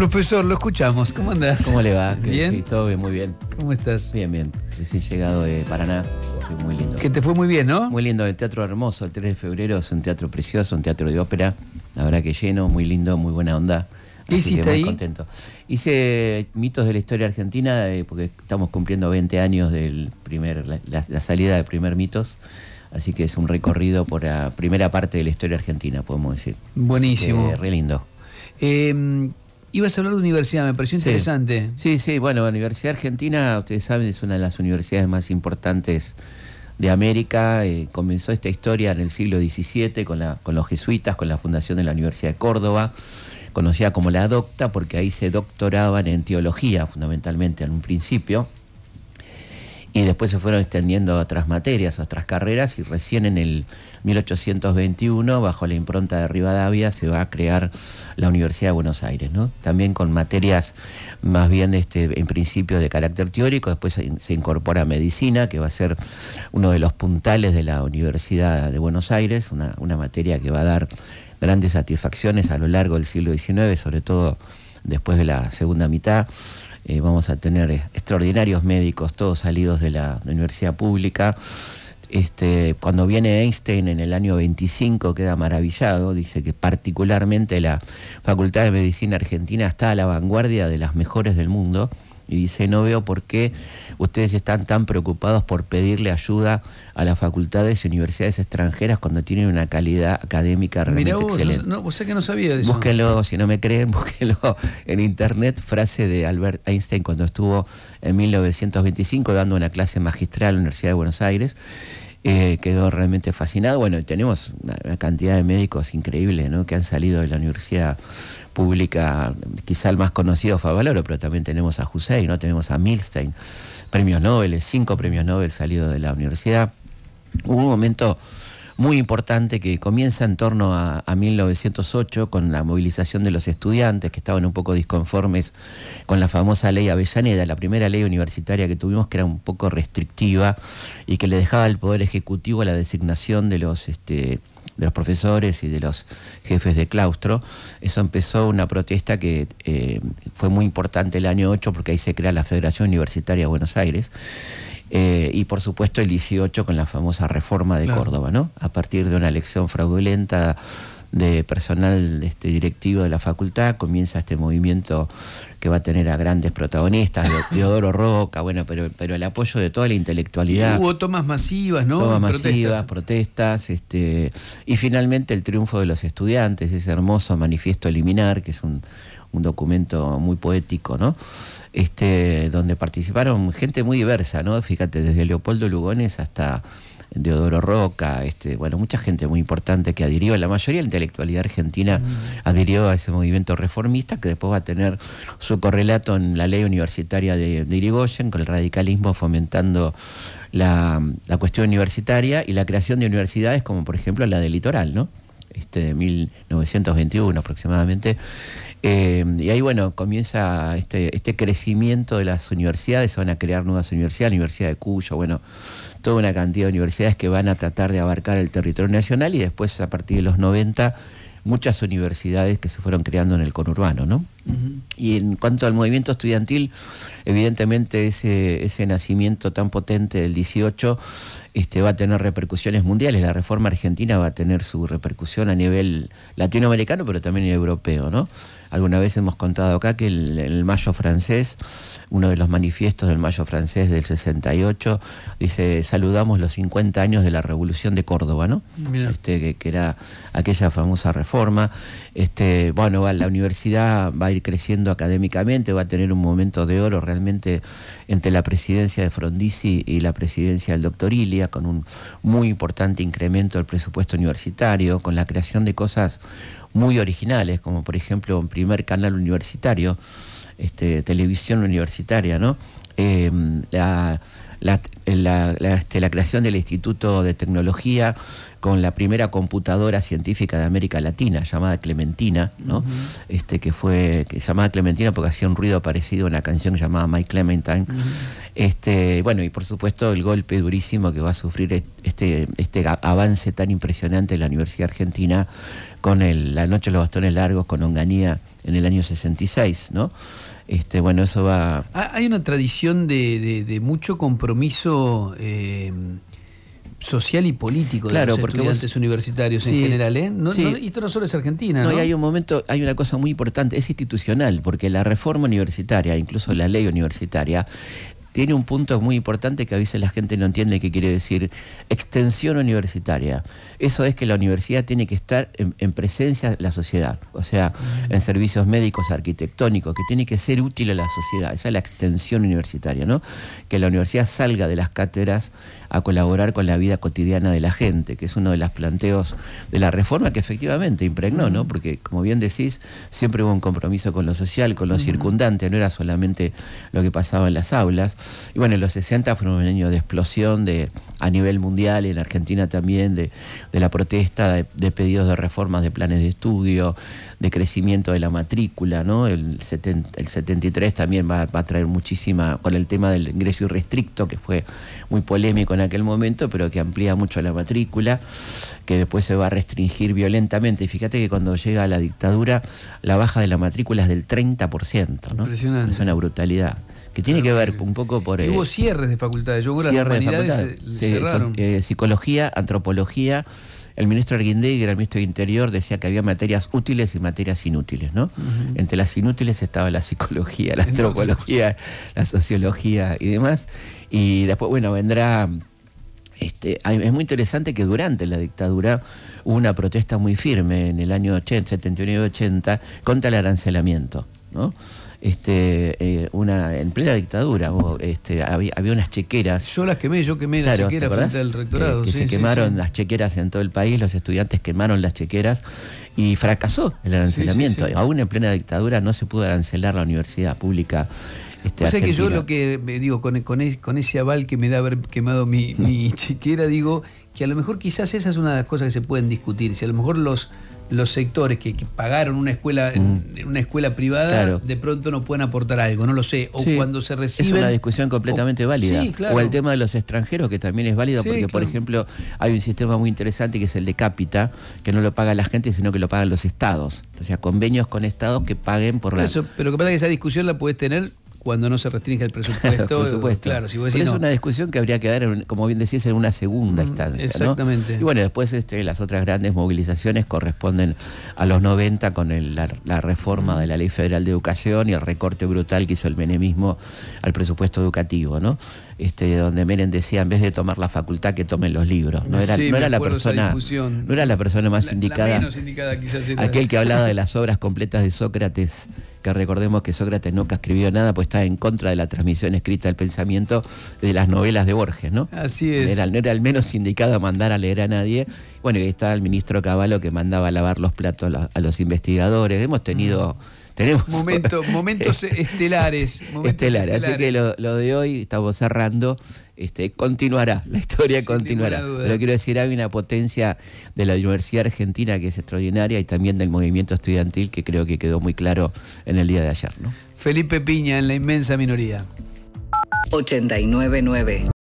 Profesor, lo escuchamos. ¿Cómo andás? ¿Cómo le va? ¿Bien? todo bien, muy bien. ¿Cómo estás? Bien, bien. Recién llegado de Paraná. muy lindo. Que te fue muy bien, ¿no? Muy lindo, el teatro hermoso, el 3 de febrero, es un teatro precioso, un teatro de ópera. La verdad que lleno, muy lindo, muy buena onda. ¿Qué hiciste muy contento. Hice mitos de la historia argentina, eh, porque estamos cumpliendo 20 años de la, la, salida del primer mitos. Así que es un recorrido por la primera parte de la historia argentina, podemos decir. Buenísimo. re lindo. Eh, Ibas a hablar de universidad, me pareció interesante. Sí, sí, bueno, la Universidad Argentina, ustedes saben, es una de las universidades más importantes de América. Eh, comenzó esta historia en el siglo XVII con, con los jesuitas, con la fundación de la Universidad de Córdoba, conocida como la Docta, porque ahí se doctoraban en teología, fundamentalmente, en un principio y después se fueron extendiendo otras materias, otras carreras, y recién en el 1821, bajo la impronta de Rivadavia, se va a crear la Universidad de Buenos Aires, ¿no? También con materias más bien este, en principio de carácter teórico, después se incorpora medicina, que va a ser uno de los puntales de la Universidad de Buenos Aires, una, una materia que va a dar grandes satisfacciones a lo largo del siglo XIX, sobre todo después de la segunda mitad. Eh, vamos a tener extraordinarios médicos, todos salidos de la universidad pública. Este, cuando viene Einstein en el año 25 queda maravillado, dice que particularmente la Facultad de Medicina Argentina está a la vanguardia de las mejores del mundo y dice, no veo por qué ustedes están tan preocupados por pedirle ayuda a las facultades y universidades extranjeras cuando tienen una calidad académica realmente Mirá vos, No, sé que no sabía de eso. Búsquelo, si no me creen, búsquelo en internet, frase de Albert Einstein cuando estuvo en 1925 dando una clase magistral en la Universidad de Buenos Aires. Eh, quedó realmente fascinado. Bueno, tenemos una cantidad de médicos increíbles ¿no? que han salido de la universidad pública, quizá el más conocido fue Valoro, pero también tenemos a Hussein, ¿no? tenemos a Milstein, premios Nobel, cinco premios Nobel salidos de la universidad. Hubo un momento muy importante que comienza en torno a, 1908 con la movilización de los estudiantes que estaban un poco disconformes con la famosa ley Avellaneda, la primera ley universitaria que tuvimos que era un poco restrictiva y que le dejaba al Poder Ejecutivo la designación de los... Este, los profesores y de los jefes de claustro. Eso empezó una protesta que eh, fue muy importante el año 8 porque ahí se crea la Federación Universitaria de Buenos Aires. Eh, y por supuesto el 18 con la famosa reforma de Córdoba, ¿no? A partir de una elección fraudulenta de personal este, directivo de la facultad, comienza este movimiento que va a tener a grandes protagonistas, de Teodoro Roca, bueno, pero, pero el apoyo de toda la intelectualidad. hubo tomas masivas, ¿no? Tomas masivas, protestas, este, y finalmente el triunfo de los estudiantes, ese hermoso manifiesto eliminar, que es un, un documento muy poético, ¿no? Este, donde participaron gente muy diversa, ¿no? Fíjate, desde Leopoldo Lugones hasta Deodoro Roca, este, bueno, mucha gente muy importante que adhirió, la mayoría de la intelectualidad argentina mm. adhirió a ese movimiento reformista que después va a tener su correlato en la ley universitaria de, Irigoyen, con el radicalismo fomentando la, la, cuestión universitaria y la creación de universidades como por ejemplo la del Litoral, ¿no? este, de 1921 aproximadamente. Eh, y ahí, bueno, comienza este, este crecimiento de las universidades, se van a crear nuevas universidades, la Universidad de Cuyo, bueno, toda una cantidad de universidades que van a tratar de abarcar el territorio nacional y después, a partir de los 90, muchas universidades que se fueron creando en el conurbano, ¿no? Y en cuanto al movimiento estudiantil, evidentemente ese, ese nacimiento tan potente del 18 este, va a tener repercusiones mundiales. La reforma argentina va a tener su repercusión a nivel latinoamericano, pero también europeo, ¿no? Alguna vez hemos contado acá que el, el, Mayo francés, uno de los manifiestos del Mayo francés del 68, dice, saludamos los 50 años de la Revolución de Córdoba, ¿no? Este, que, era aquella famosa reforma. Este, bueno, la universidad va creciendo académicamente, va a tener un momento de oro realmente entre la presidencia de Frondizi y la presidencia del doctor Ilia, con un muy importante incremento del presupuesto universitario, con la creación de cosas muy originales, como por ejemplo un primer canal universitario, este, televisión universitaria, ¿no? Em, la, este, la, creación del Instituto de Tecnología con la primera computadora científica de América Latina llamada Clementina, ¿no? este, que fue que llamada Clementina porque hacía un ruido parecido a una canción llamada Mike Clementine. este, bueno, y por supuesto el golpe durísimo que va a sufrir este, este avance tan impresionante de la Universidad Argentina con el, la Noche de los Bastones Largos, con Onganía en el año 66, ¿no? Este, bueno, eso va... Ah, hay una tradición de, mucho compromiso eh, social y político de los estudiantes universitarios en general. ¿eh? y esto no solo es Argentina. No, hay un momento, hay una cosa muy importante, es institucional, porque la reforma universitaria, incluso la ley universitaria, tiene un punto muy importante que a veces la gente no entiende que quiere decir extensión universitaria. Eso es que la universidad tiene que estar en, presencia de la sociedad, o sea, mm. en servicios médicos, arquitectónicos, que tiene que ser útil a la sociedad. Esa es la extensión universitaria, ¿no? Que la universidad salga de las cátedras a colaborar con la vida cotidiana de la gente, que es uno de los planteos de la reforma que efectivamente impregnó, ¿no? Porque, como bien decís, siempre hubo un compromiso con lo social, con lo circundante, no era solamente lo que pasaba en las aulas. Y bueno, en los 60 fue un año de explosión de, a nivel mundial, en Argentina también, de, la protesta, de, pedidos de reformas de planes de estudio, de crecimiento de la matrícula, ¿no? El, 70, el 73 también va, a traer muchísima, con el tema del ingreso irrestricto, que fue muy polémico en aquel momento, pero que amplía mucho la matrícula, que después se va a restringir violentamente. Y fíjate que cuando llega la dictadura, la baja de la matrícula es del 30%. ¿no? Impresionante. Es una brutalidad que tiene que ah, ver un poco por... hubo eh, cierres de facultades, yo creo que psicología, antropología. El ministro Arguindegui, que era el ministro de Interior, decía que había materias útiles y materias inútiles, ¿no? Entre las inútiles estaba la psicología, la antropología, la sociología y demás. Y después, bueno, vendrá este, es muy interesante que durante la dictadura hubo una protesta muy firme en el año 80, 79-80 contra el arancelamiento. ¿no? Este, eh, una, en plena dictadura este, había, unas chequeras. Yo las quemé, yo quemé las chequeras frente al rectorado. que se quemaron las chequeras en todo el país, los estudiantes quemaron las chequeras y fracasó el arancelamiento. Aún en plena dictadura no se pudo arancelar la universidad pública. Este, o pues que yo lo que eh, digo, con, ese aval que me da haber quemado mi, mi chequera, digo que a lo mejor quizás esa es una de las cosas que se pueden discutir. Si a lo mejor los los sectores que, pagaron una escuela en mm. una escuela privada de pronto no pueden aportar algo, no lo sé. O cuando se recibe Es una discusión completamente válida. O el tema de los extranjeros, que también es válido, porque, por ejemplo, hay un sistema muy interesante que es el de cápita, que no lo paga la gente, sino que lo pagan los estados. O sea, convenios con estados que paguen por la. Eso, pero que pasa que esa discusión la puedes tener cuando no se restringe el presupuesto. Claro, si vos decís, Pero es una discusión que habría que dar, como bien decís, en una segunda mm, instancia. Exactamente. Y bueno, después este, las otras grandes movilizaciones corresponden a los 90 con la, reforma de la Ley Federal de Educación y el recorte brutal que hizo el menemismo al presupuesto educativo, ¿no? Este, donde Menem decía en vez de tomar la facultad que tomen los libros no era, la persona no era la persona más indicada, quizás aquel que hablaba de las obras completas de Sócrates que recordemos que Sócrates nunca escribió nada, pues está en contra de la transmisión escrita del pensamiento de las novelas de Borges, ¿no? Así es. Era, no era al menos indicado mandar a leer a nadie. Bueno, y está el ministro Caballo que mandaba a lavar los platos a los investigadores. Hemos tenido... Mm. momentos estelares. Momentos estelares. Así que lo, de hoy estamos cerrando. Este, continuará, la historia continuará. Pero quiero decir, hay una potencia de la Universidad Argentina que es extraordinaria y también del movimiento estudiantil que creo que quedó muy claro en el día de ayer. Felipe Piña en la inmensa minoría. 899